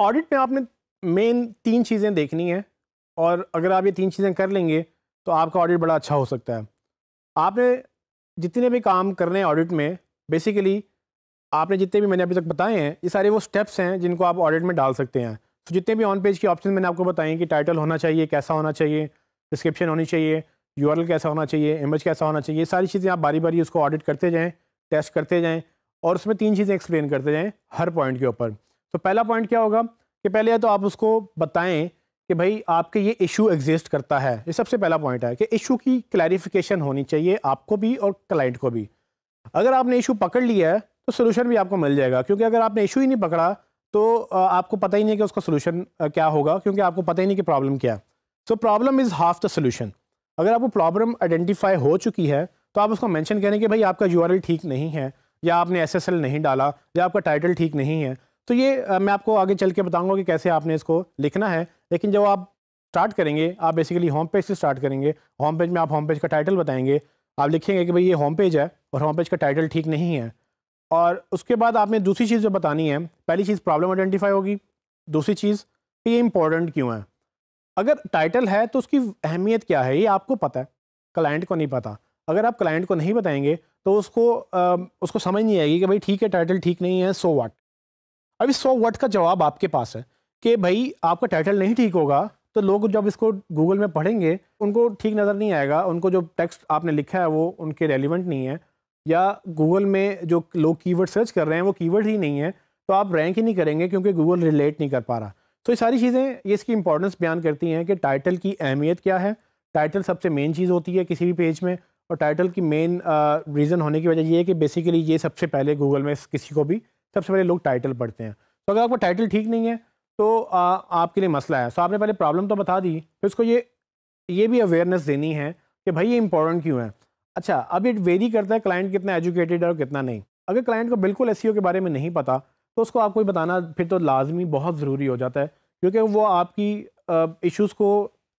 audit में आपने main तीन चीज़ें देखनी है और अगर आप ये तीन चीज़ें कर लेंगे तो आपका ऑडिट बड़ा अच्छा हो सकता है आपने जितने भी काम कर रहे हैं ऑडिट में बेसिकली आपने जितने भी मैंने अभी तक बताए हैं ये सारे वो स्टेप्स हैं जिनको आप ऑडिट में डाल सकते हैं तो जितने भी ऑन पेज के ऑप्शन मैंने आपको बताएं कि टाइटल होना चाहिए कैसा होना चाहिए डिस्क्रिप्शन होनी चाहिए यू कैसा होना चाहिए इमेज कैसा होना चाहिए ये सारी चीज़ें आप बारी बारी उसको ऑडिट करते जाएँ टेस्ट करते जाएँ और उसमें तीन चीज़ें एक्सप्लेन करते जाएँ हर पॉइंट के ऊपर तो पहला पॉइंट क्या होगा कि पहले तो आप उसको बताएं कि भाई आपके ये इशू एग्जिस्ट करता है ये सबसे पहला पॉइंट है कि इशू की क्लैरिफिकेशन होनी चाहिए आपको भी और क्लाइंट को भी अगर आपने इशू पकड़ लिया है तो सोल्यूशन भी आपको मिल जाएगा क्योंकि अगर आपने इशू ही नहीं पकड़ा तो आपको पता ही नहीं कि उसका सोल्यूशन क्या होगा क्योंकि आपको पता ही नहीं कि प्रॉब्लम क्या है so problem is half the solution अगर आपको प्रॉब्लम आइडेंटिफाई हो चुकी है तो आप उसको मेंशन करें कि भाई आपका यू ठीक नहीं है या आपने एस नहीं डाला या आपका टाइटल ठीक नहीं है तो ये मैं आपको आगे चल के बताऊंगा कि कैसे आपने इसको लिखना है लेकिन जब आप स्टार्ट करेंगे आप बेसिकली होम पेज से स्टार्ट करेंगे होम पेज में आप होम पेज का टाइटल बताएंगे आप लिखेंगे कि भाई ये होम पेज है और होम पेज का टाइटल ठीक नहीं है और उसके बाद आपने दूसरी चीज़ जो बतानी है पहली चीज़ प्रॉब्लम आइडेंटिफाई होगी दूसरी चीज़ कि ये इंपॉर्टेंट क्यों है अगर टाइटल है तो उसकी अहमियत क्या है ये आपको पता है क्लाइंट को नहीं पता अगर आप क्लाइंट को नहीं बताएंगे तो उसको आ, उसको समझ नहीं आएगी कि भाई ठीक है टाइटल ठीक नहीं है सो वाट अब इस सौ वर्ड का जवाब आपके पास है कि भाई आपका टाइटल नहीं ठीक होगा तो लोग जब इसको गूगल में पढ़ेंगे उनको ठीक नज़र नहीं आएगा उनको जो टेक्स्ट आपने लिखा है वो उनके रेलिवेंट नहीं है या गूगल में जो लोग कीवर्ड सर्च कर रहे हैं वो कीवर्ड ही नहीं है तो आप रैंक ही नहीं करेंगे क्योंकि गूगल रिलेट नहीं कर पा रहा तो ये सारी चीज़ें ये इसकी इंपॉर्टेंस बयान करती हैं कि टाइटल की अहमियत क्या है टाइटल सबसे मेन चीज़ होती है किसी भी पेज में और टाइटल की मेन रीज़न होने की वजह ये है कि बेसिकली ये सबसे पहले गूगल में किसी को भी सबसे पहले लोग टाइटल पढ़ते हैं तो अगर आपका टाइटल ठीक नहीं है तो आ, आपके लिए मसला है सो आपने पहले प्रॉब्लम तो बता दी फिर उसको ये ये भी अवेयरनेस देनी है कि भाई ये इंपॉर्टेंट क्यों है अच्छा अब इट वेरी करता है क्लाइंट कितना एजुकेटेड है और कितना नहीं अगर क्लाइंट को बिल्कुल एस e के बारे में नहीं पता तो उसको आपको बताना फिर तो लाजमी बहुत ज़रूरी हो जाता है क्योंकि वो आपकी इश्यूज़ को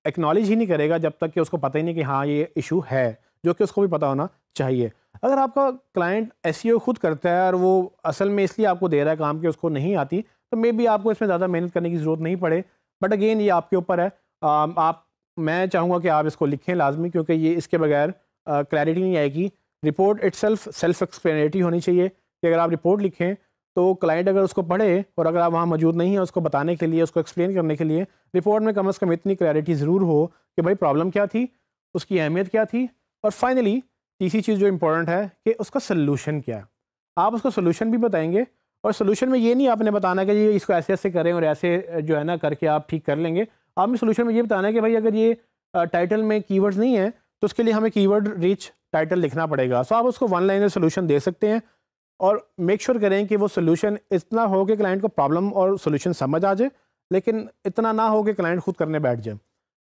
एक्नॉलेज ही नहीं करेगा जब तक कि उसको पता ही नहीं कि हाँ ये इशू है जो कि उसको भी पता होना चाहिए अगर आपका क्लाइंट एस e खुद करता है और वो असल में इसलिए आपको दे रहा है काम कि उसको नहीं आती तो मे बी आपको इसमें ज़्यादा मेहनत करने की ज़रूरत नहीं पड़े बट अगेन ये आपके ऊपर है आ, आप मैं चाहूँगा कि आप इसको लिखें लाजमी क्योंकि ये इसके बगैर क्लैरिटी नहीं आएगी report itself self explanatory होनी चाहिए कि अगर आप रिपोर्ट लिखें तो क्लाइंट अगर उसको पढ़े और अगर आप वहाँ मौजूद नहीं हैं उसको बताने के लिए उसको एक्सप्लेन करने के लिए रिपोर्ट में कम अज़ कम इतनी क्लैरिटी ज़रूर हो कि भाई प्रॉब्लम क्या थी उसकी अहमियत क्या थी और फाइनली तीसरी चीज़ जो इम्पोर्टेंट है कि उसका सोल्यूशन क्या है आप उसका सोल्यूशन भी बताएंगे और सोल्यूशन में ये नहीं आपने बताना कि ये इसको ऐसे ऐसे करें और ऐसे जो है ना करके आप ठीक कर लेंगे आपने सोल्यूशन में ये बताना है कि भाई अगर ये टाइटल में कीवर्ड्स नहीं है तो उसके लिए हमें कीवर्ड रिच टाइटल लिखना पड़ेगा सो आप उसको वन लाइन में सोल्यूशन दे सकते हैं और मेक श्योर sure करें कि वो सोल्यूशन इतना हो कि क्लाइंट को प्रॉब्लम और सोल्यूशन समझ आ जाए लेकिन इतना ना हो कि क्लाइंट खुद करने बैठ जाए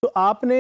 तो आपने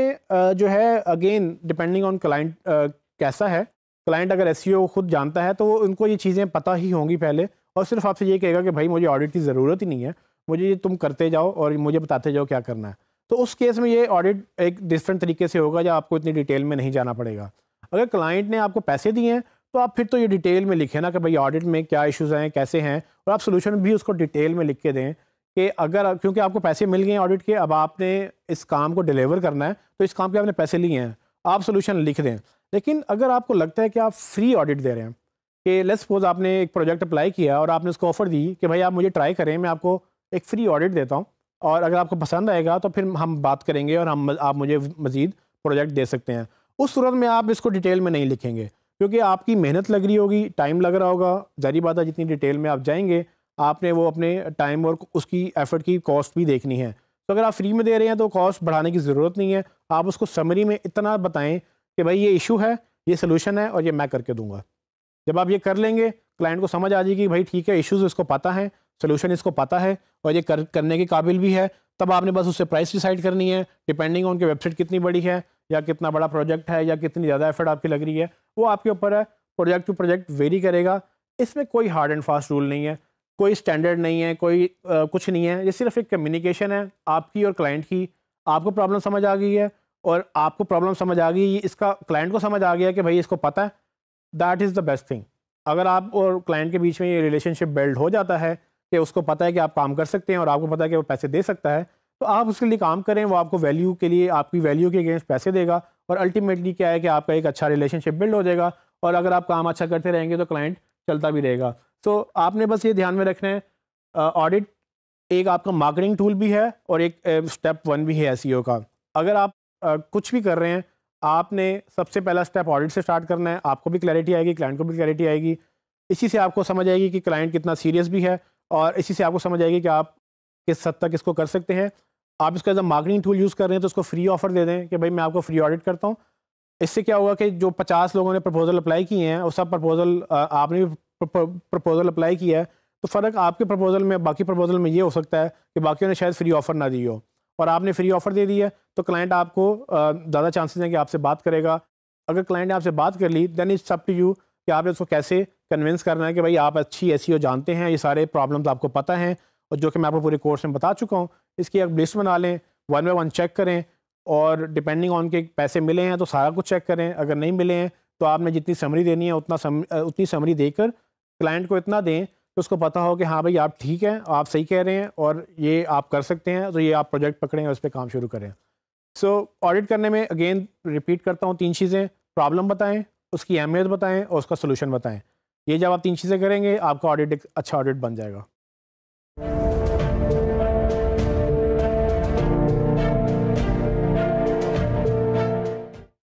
जो है अगेन डिपेंडिंग ऑन क्लाइंट कैसा है क्लाइंट अगर एस e खुद जानता है तो उनको ये चीज़ें पता ही होंगी पहले और सिर्फ आपसे ये कहेगा कि भाई मुझे ऑडिट की ज़रूरत ही नहीं है मुझे ये तुम करते जाओ और मुझे बताते जाओ क्या करना है तो उस केस में ये ऑडिट एक डिफरेंट तरीके से होगा जब आपको इतनी डिटेल में नहीं जाना पड़ेगा अगर क्लाइंट ने आपको पैसे दिए हैं तो आप फिर तो ये डिटेल में लिखें ना कि भाई ऑडिट में क्या इश्यूज़ हैं कैसे हैं और आप सोल्यूशन भी उसको डिटेल में लिख के दें कि अगर क्योंकि आपको पैसे मिल गए ऑडिट के अब आपने इस काम को डिलीवर करना है तो इस काम के आपने पैसे लिए हैं आप सोल्यूशन लिख दें लेकिन अगर आपको लगता है कि आप फ्री ऑडिट दे रहे हैं कि लेट्स सपोज आपने एक प्रोजेक्ट अप्लाई किया और आपने उसको ऑफर दी कि भाई आप मुझे ट्राई करें मैं आपको एक फ्री ऑडिट देता हूँ और अगर आपको पसंद आएगा तो फिर हम बात करेंगे और हम आप मुझे मज़ीद प्रोजेक्ट दे सकते हैं उस सूरत में आप इसको डिटेल में नहीं लिखेंगे क्योंकि आपकी मेहनत लग रही होगी टाइम लग रहा होगा जारी बात है जितनी डिटेल में आप जाएंगे आपने वो अपने टाइम और उसकी एफर्ट की कॉस्ट भी देखनी है तो अगर आप फ्री में दे रहे हैं तो कॉस्ट बढ़ाने की ज़रूरत नहीं है आप उसको समरी में इतना बताएं कि भाई ये इशू है ये सोल्यूशन है और ये मैं करके दूंगा जब आप ये कर लेंगे क्लाइंट को समझ आ जाएगी कि भाई ठीक है इश्यूज इसको पता है सोल्यूशन इसको पता है और ये कर करने के काबिल भी है तब आपने बस उससे प्राइस डिसाइड करनी है डिपेंडिंग ऑन की वेबसाइट कितनी बड़ी है या कितना बड़ा प्रोजेक्ट है या कितनी ज़्यादा एफर्ट आपकी लग रही है वो आपके ऊपर है प्रोजेक्ट टू प्रोजेक्ट वेरी करेगा इसमें कोई हार्ड एंड फास्ट रूल नहीं है कोई स्टैंडर्ड नहीं है कोई आ, कुछ नहीं है ये सिर्फ एक कम्युनिकेशन है आपकी और क्लाइंट की आपको प्रॉब्लम समझ आ गई है और आपको प्रॉब्लम समझ आ गई इसका क्लाइंट को समझ आ गया कि भाई इसको पता है that is the best thing अगर आप और क्लाइंट के बीच में ये रिलेशनशिप बिल्ड हो जाता है कि उसको पता है कि आप काम कर सकते हैं और आपको पता है कि वो पैसे दे सकता है तो आप उसके लिए काम करें वो आपको वैल्यू के लिए आपकी वैल्यू के अगेंस्ट पैसे देगा और अल्टीमेटली क्या है कि आपका एक अच्छा रिलेशनशिप बिल्ड हो जाएगा और अगर आप काम अच्छा करते रहेंगे तो क्लाइंट चलता भी रहेगा तो आपने बस ये ध्यान में रखना है ऑडिट एक आपका मार्केटिंग टूल भी है और एक स्टेप वन भी है एस e का अगर आप आ, कुछ भी कर रहे हैं आपने सबसे पहला स्टेप ऑडिट से स्टार्ट करना है आपको भी क्लैरिटी आएगी क्लाइंट को भी क्लैरिटी आएगी इसी से आपको समझ आएगी कि क्लाइंट कितना सीरियस भी है और इसी से आपको समझ आएगी कि आप किस हद तक इसको कर सकते हैं आप इसको as a marketing tool use कर रहे हैं तो उसको फ्री ऑफर दे दें कि भाई मैं आपको फ्री ऑडिट करता हूँ इससे क्या होगा कि जो पचास लोगों ने प्रपोजल अप्लाई किए हैं वो सब प्रपोजल आपने भी प्रपोजल अप्लाई किया है तो फ़र्क आपके प्रपोजल में बाकी प्रपोजल में ये हो सकता है कि बाकी ने शायद फ्री ऑफर ना दी हो और आपने फ्री ऑफर दे दिया है तो क्लाइंट आपको ज़्यादा चांसेस हैं कि आपसे बात करेगा अगर क्लाइंट ने आपसे बात कर ली then it's up to you कि आपने उसको कैसे कन्विंस करना है कि भाई आप अच्छी ऐसी e जानते हैं ये सारे प्रॉब्लम्स आपको पता हैं और जो कि मैं आपको पूरे कोर्स में बता चुका हूँ इसकी एक लिस्ट बना लें वन बाई वन चेक करें और डिपेंडिंग ऑन के पैसे मिले हैं तो सारा कुछ चेक करें अगर नहीं मिले हैं तो आपने जितनी समरी देनी है उतना सम, उतनी समरी देकर क्लाइंट को इतना दें तो उसको पता हो कि हाँ भाई आप ठीक हैं आप सही कह रहे हैं और ये आप कर सकते हैं तो ये आप प्रोजेक्ट पकड़ें और इस पर काम शुरू करें सो so, ऑडिट करने में अगेन रिपीट करता हूँ तीन चीज़ें प्रॉब्लम बताएं उसकी अहमियत बताएं और उसका सोल्यूशन बताएं ये जब आप तीन चीज़ें करेंगे आपका ऑडिट एक अच्छा ऑडिट बन जाएगा